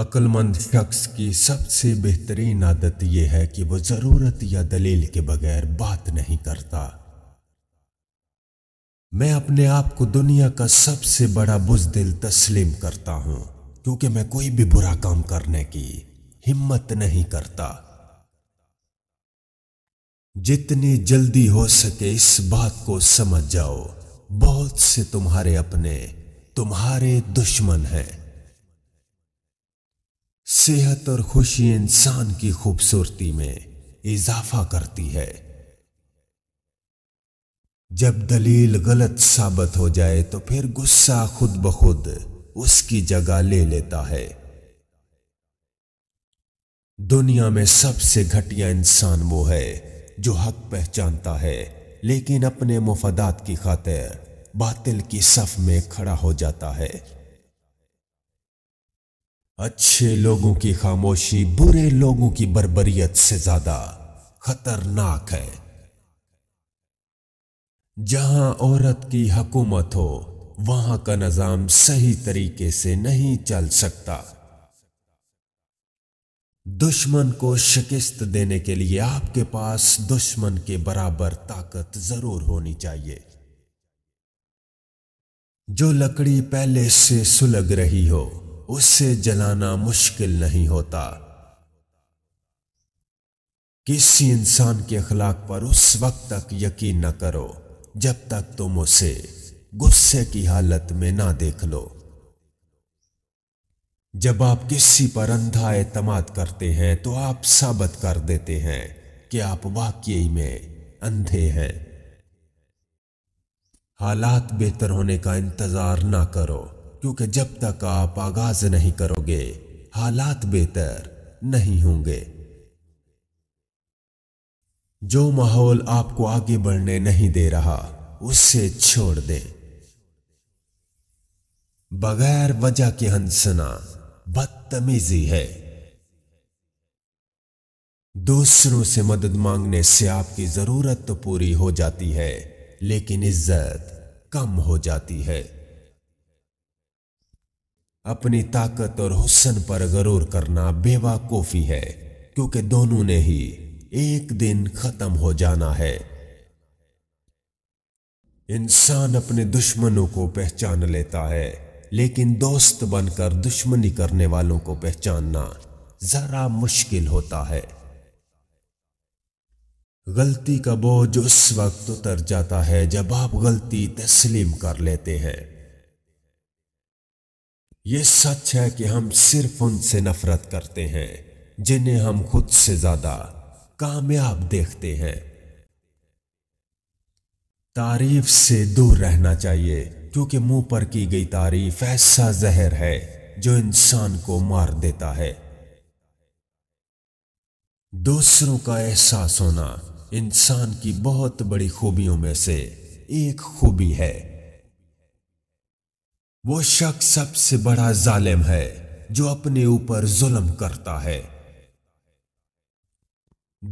अक्लमंद शख्स की सबसे बेहतरीन आदत यह है कि वह ज़रूरत या दलील के बगैर बात नहीं करता मैं अपने आप को दुनिया का सबसे बड़ा बुजदिल तस्लीम करता हूं क्योंकि मैं कोई भी बुरा काम करने की हिम्मत नहीं करता जितनी जल्दी हो सके इस बात को समझ जाओ बहुत से तुम्हारे अपने तुम्हारे दुश्मन हैं सेहत और खुशी इंसान की खूबसूरती में इजाफा करती है जब दलील गलत साबित हो जाए तो फिर गुस्सा खुद ब खुद उसकी जगह ले लेता है दुनिया में सबसे घटिया इंसान वो है जो हक पहचानता है लेकिन अपने मुफादात की खातिर बातिल की सफ में खड़ा हो जाता है अच्छे लोगों की खामोशी बुरे लोगों की बर्बरियत से ज्यादा खतरनाक है जहां औरत की हकूमत हो वहां का निजाम सही तरीके से नहीं चल सकता दुश्मन को शिकस्त देने के लिए आपके पास दुश्मन के बराबर ताकत जरूर होनी चाहिए जो लकड़ी पहले से सुलग रही हो उसे जलाना मुश्किल नहीं होता किसी इंसान के अखलाक पर उस वक्त तक यकीन न करो जब तक तुम उसे गुस्से की हालत में ना देख लो जब आप किसी पर अंधा एतमाद करते हैं तो आप साबित कर देते हैं कि आप वाकई में अंधे हैं हालात बेहतर होने का इंतजार ना करो क्योंकि जब तक आप आगाज नहीं करोगे हालात बेहतर नहीं होंगे जो माहौल आपको आगे बढ़ने नहीं दे रहा उसे छोड़ दें बगैर वजह के हंसना बदतमीजी है दूसरों से मदद मांगने से आपकी जरूरत तो पूरी हो जाती है लेकिन इज्जत कम हो जाती है अपनी ताकत और हुसन पर गरूर करना बेवाकूफ़ी है क्योंकि दोनों ने ही एक दिन खत्म हो जाना है इंसान अपने दुश्मनों को पहचान लेता है लेकिन दोस्त बनकर दुश्मनी करने वालों को पहचानना जरा मुश्किल होता है गलती का बोझ उस वक्त उतर जाता है जब आप गलती तस्लीम कर लेते हैं ये सच है कि हम सिर्फ उनसे नफरत करते हैं जिन्हें हम खुद से ज्यादा कामयाब देखते हैं तारीफ से दूर रहना चाहिए क्योंकि मुंह पर की गई तारीफ ऐसा जहर है जो इंसान को मार देता है दूसरों का एहसास होना इंसान की बहुत बड़ी खूबियों में से एक खूबी है वो शख्स सबसे बड़ा जालिम है जो अपने ऊपर जुल्म करता है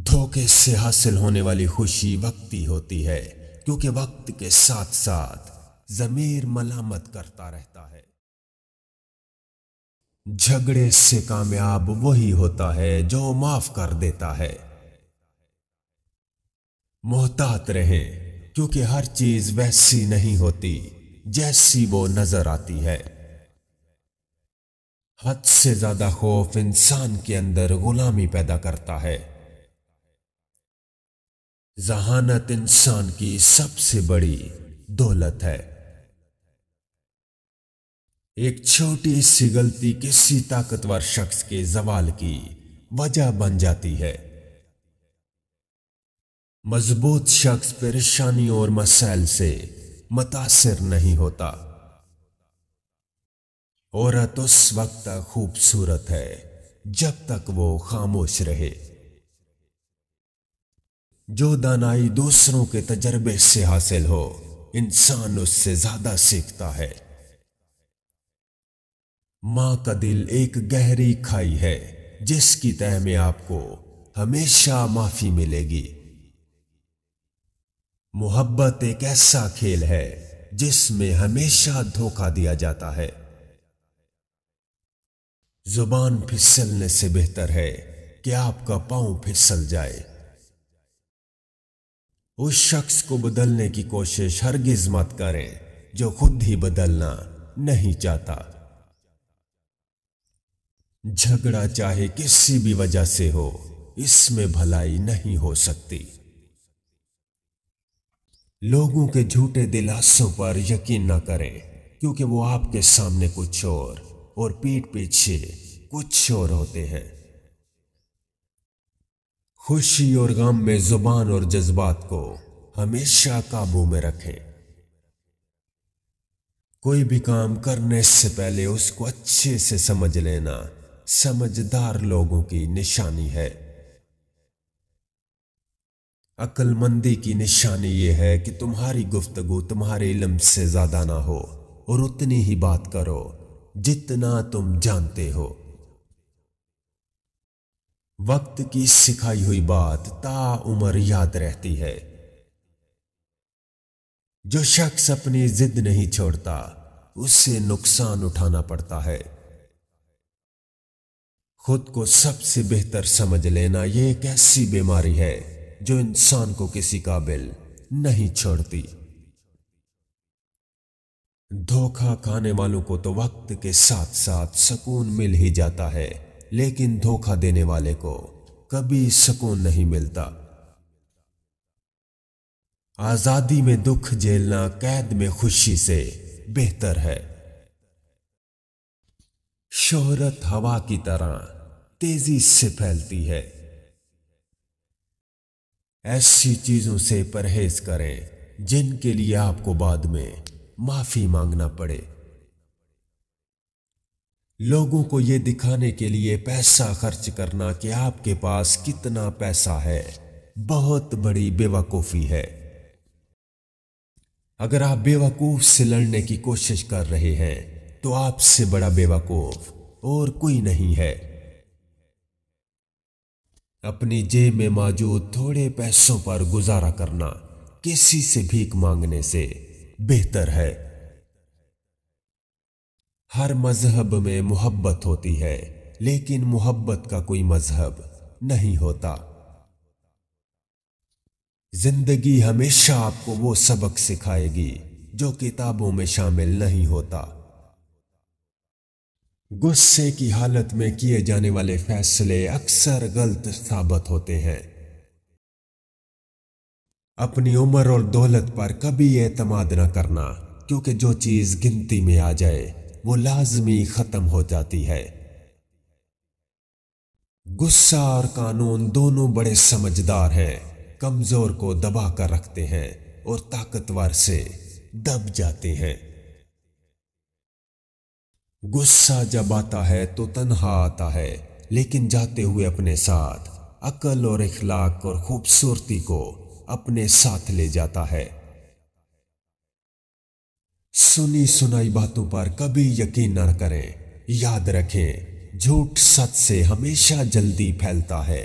धोखे से हासिल होने वाली खुशी वक्ती होती है क्योंकि वक्त के साथ साथ जमीर मलामत करता रहता है झगड़े से कामयाब वही होता है जो माफ कर देता है मोहतात रहे क्योंकि हर चीज वैसी नहीं होती जैसी वो नजर आती है हद से ज्यादा खौफ इंसान के अंदर गुलामी पैदा करता है जहानत इंसान की सबसे बड़ी दौलत है एक छोटी सी गलती किसी ताकतवर शख्स के जवाल की वजह बन जाती है मजबूत शख्स परेशानियों और मसाइल से मुतासर नहीं होता औरत उस वक्त खूबसूरत है जब तक वो खामोश रहे जो दानाई दूसरों के तजर्बे से हासिल हो इंसान उससे ज्यादा सीखता है मां का दिल एक गहरी खाई है जिसकी तह में आपको हमेशा माफी मिलेगी मोहब्बत एक ऐसा खेल है जिसमें हमेशा धोखा दिया जाता है जुबान फिसलने से बेहतर है कि आपका पांव फिसल जाए उस शख्स को बदलने की कोशिश हरगिज मत करें जो खुद ही बदलना नहीं चाहता झगड़ा चाहे किसी भी वजह से हो इसमें भलाई नहीं हो सकती लोगों के झूठे दिलासों पर यकीन ना करें क्योंकि वो आपके सामने कुछ और और पीठ पीछे कुछ और होते हैं खुशी और गम में जुबान और जज्बात को हमेशा काबू में रखें कोई भी काम करने से पहले उसको अच्छे से समझ लेना समझदार लोगों की निशानी है अक्लमंदी की निशानी ये है कि तुम्हारी गुफ्तगु तुम्हारे इलम से ज़्यादा ना हो और उतनी ही बात करो जितना तुम जानते हो वक्त की सिखाई हुई बात ता उम्र याद रहती है जो शख्स अपनी जिद नहीं छोड़ता उससे नुकसान उठाना पड़ता है खुद को सबसे बेहतर समझ लेना यह एक ऐसी बीमारी है जो इंसान को किसी काबिल नहीं छोड़ती धोखा खाने वालों को तो वक्त के साथ साथ सुकून मिल ही जाता है लेकिन धोखा देने वाले को कभी सुकून नहीं मिलता आजादी में दुख झेलना कैद में खुशी से बेहतर है शोहरत हवा की तरह तेजी से फैलती है ऐसी चीज़ों से परहेज करें जिनके लिए आपको बाद में माफ़ी मांगना पड़े लोगों को यह दिखाने के लिए पैसा खर्च करना कि आपके पास कितना पैसा है बहुत बड़ी बेवकूफ़ी है अगर आप बेवकूफ़ से लड़ने की कोशिश कर रहे हैं तो आपसे बड़ा बेवकूफ़ और कोई नहीं है अपनी जेब में मौजूद थोड़े पैसों पर गुजारा करना किसी से भीख मांगने से बेहतर है हर मजहब में मोहब्बत होती है लेकिन मोहब्बत का कोई मजहब नहीं होता जिंदगी हमेशा आपको वो सबक सिखाएगी जो किताबों में शामिल नहीं होता गुस्से की हालत में किए जाने वाले फैसले अक्सर गलत साबित होते हैं अपनी उम्र और दौलत पर कभी एतमाद न करना क्योंकि जो चीज गिनती में आ जाए वो लाजमी खत्म हो जाती है गुस्सा और कानून दोनों बड़े समझदार हैं कमजोर को दबा कर रखते हैं और ताकतवर से दब जाते हैं गुस्सा जब आता है तो तनहा आता है लेकिन जाते हुए अपने साथ अकल और इखलाक और खूबसूरती को अपने साथ ले जाता है सुनी सुनाई बातों पर कभी यकीन न करें याद रखें झूठ सच से हमेशा जल्दी फैलता है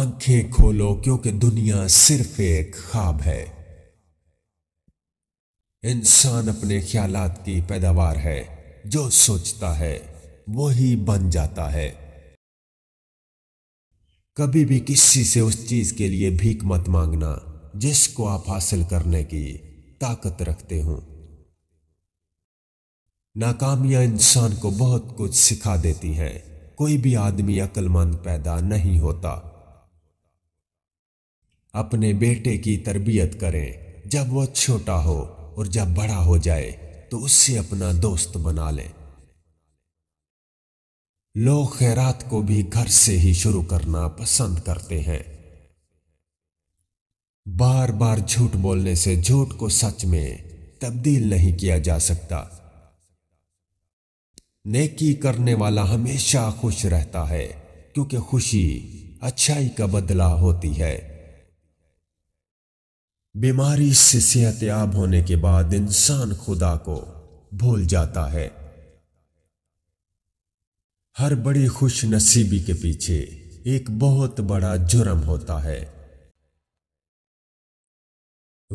आंखें खोलो क्योंकि दुनिया सिर्फ एक ख्वाब है इंसान अपने ख्याल की पैदावार है जो सोचता है वही बन जाता है कभी भी किसी से उस चीज के लिए भीख मत मांगना जिसको आप हासिल करने की ताकत रखते हो नाकामियां इंसान को बहुत कुछ सिखा देती हैं कोई भी आदमी अक्लमंद पैदा नहीं होता अपने बेटे की तरबियत करें जब वह छोटा हो और जब बड़ा हो जाए तो उससे अपना दोस्त बना ले लोग खैरात को भी घर से ही शुरू करना पसंद करते हैं बार बार झूठ बोलने से झूठ को सच में तब्दील नहीं किया जा सकता नेकी करने वाला हमेशा खुश रहता है क्योंकि खुशी अच्छाई का बदला होती है बीमारी से सेहतयाब होने के बाद इंसान खुदा को भूल जाता है हर बड़ी खुश नसीबी के पीछे एक बहुत बड़ा जुर्म होता है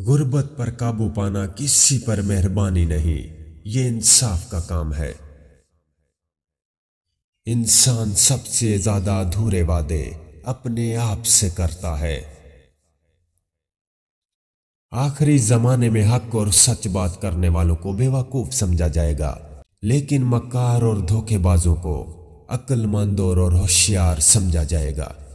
गुर्बत पर काबू पाना किसी पर मेहरबानी नहीं ये इंसाफ का काम है इंसान सबसे ज्यादा अधूरे वादे अपने आप से करता है आखिरी जमाने में हक और सच बात करने वालों को बेवकूफ समझा जाएगा लेकिन मक्कार और धोखेबाजों को अक्लमंद और होशियार समझा जाएगा